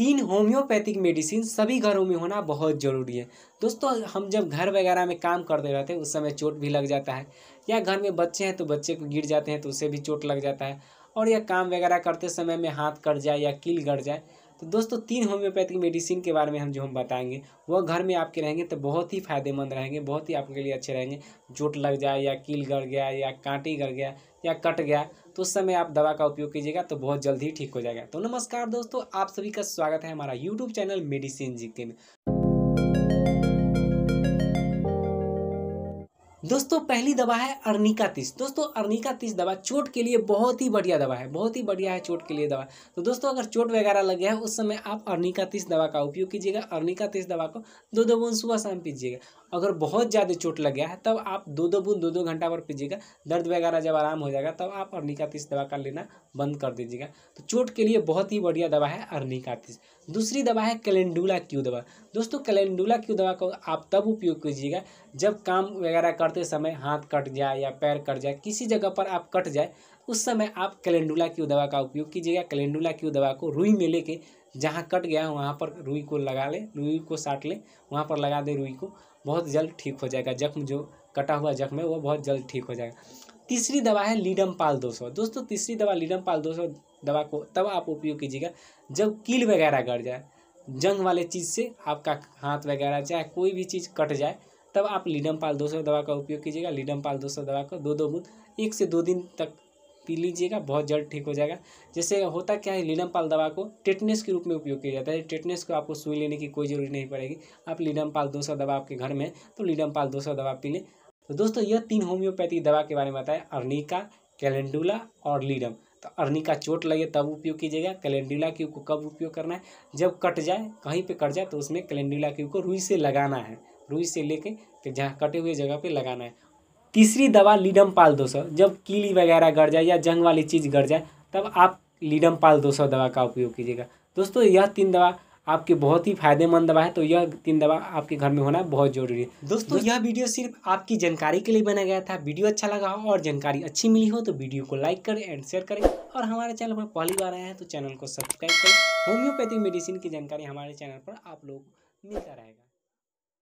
तीन homeopathic medicine सभी घरों में होना बहुत ज़रूरी है दोस्तों हम जब घर वगैरह में काम करते रहते हैं उस समय चोट भी लग जाता है या घर में बच्चे हैं तो बच्चे को गिर जाते हैं तो उसे भी चोट लग जाता है और या काम वगैरह करते समय में हाथ कट जाए या कील गट जाए तो दोस्तों तीन होम्योपैथिक मेडिसिन के बारे में हम जो हम बताएंगे वह घर में आपके रहेंगे तो बहुत ही फायदेमंद रहेंगे बहुत ही आपके लिए अच्छे रहेंगे चोट लग जाए या कील गड़ गया या कांटी गड़ गया या कट गया तो उस समय आप दवा का उपयोग कीजिएगा तो बहुत जल्द ही ठीक हो जाएगा तो नमस्कार दोस्तों आप सभी का स्वागत है हमारा यूट्यूब चैनल मेडिसिन जी के में दोस्तों पहली दवा है अर्निका तीस दोस्तों अर्निका तीस दवा चोट के लिए बहुत ही बढ़िया दवा है बहुत ही बढ़िया है चोट के लिए दवा तो दोस्तों अगर चोट वगैरह लग गया है उस समय आप अर्निका तीस दवा का उपयोग कीजिएगा अर्निका तीस दवा को दो दो बूंद सुबह शाम पीजिएगा अगर बहुत ज़्यादा चोट लग गया है तब आप दो दो बूंद दो दो घंटा पर पीजिएगा दर्द वगैरह जब आराम हो जाएगा तब आप अर्निका तीस दवा का लेना बंद कर दीजिएगा तो चोट के लिए बहुत ही बढ़िया दवा है अर्निका तीस दूसरी दवा है कैलेंडुला क्यू दवा दोस्तों कैलेंडुला क्यू दवा को आप तब उपयोग कीजिएगा जब काम वगैरह करते करते समय हाथ कट जाए या पैर कट जाए किसी जगह पर आप कट जाए उस समय आप कैलेंडुला की दवा का उपयोग कीजिएगा कैलेंडुला की दवा को रुई में लेके जहाँ कट गया है वहाँ पर रुई को लगा ले रुई को साट ले वहाँ पर लगा दे रुई को बहुत जल्द ठीक हो जाएगा जख्म जो कटा हुआ जख्म है वो बहुत जल्द ठीक हो जाएगा तीसरी दवा है लीडम पाल दो सौ दोस्तों तीसरी दवा लीडम पाल दो सौ दवा को तब आप उपयोग कीजिएगा जब कील वगैरह गड़ जाए जंग वाले चीज़ से आपका हाथ वगैरह चाहे कोई भी चीज़ कट जाए तब आप लीडम पाल दो दवा का उपयोग कीजिएगा लीडम पाल दो दवा को दो दो बूंद एक से दो दिन तक पी लीजिएगा बहुत जल्द ठीक हो जाएगा जैसे होता क्या है लीडम पाल दवा को टेटनेस के रूप में उपयोग किया जाता है टेटनेस को आपको सुई लेने की कोई ज़रूरी नहीं पड़ेगी आप लीडम पाल दो दवा आपके घर में तो लीडम पाल दो दवा पी लें तो दोस्तों यह तीन होम्योपैथी दवा के बारे में बताएं अर्निका कैलेंडुला और लीडम तो अर्निका चोट लगे तब उपयोग कीजिएगा कैलेंडुला क्यू को कब उपयोग करना है जब कट जाए कहीं पे कट जाए तो उसमें कैलेंडुला क्यू को रुई से लगाना है रूई से लेके फिर जहाँ कटे हुए जगह पे लगाना है तीसरी दवा लीडम पाल दो सौ जब कीली वगैरह गड़ जाए या जंग वाली चीज़ गड़ जाए तब आप लीडम पाल दो सौ दवा का उपयोग कीजिएगा दोस्तों यह तीन दवा आपके बहुत ही फायदेमंद दवा है तो यह तीन दवा आपके घर में होना बहुत जरूरी है दोस्तों यह वीडियो सिर्फ आपकी जानकारी के लिए बनाया गया था वीडियो अच्छा लगा हो और जानकारी अच्छी मिली हो तो वीडियो को लाइक करें एंड शेयर करें और हमारे चैनल पर पहली बार आए हैं तो चैनल को सब्सक्राइब करें होम्योपैथिक मेडिसिन की जानकारी हमारे चैनल पर आप लोग मिलता रहेगा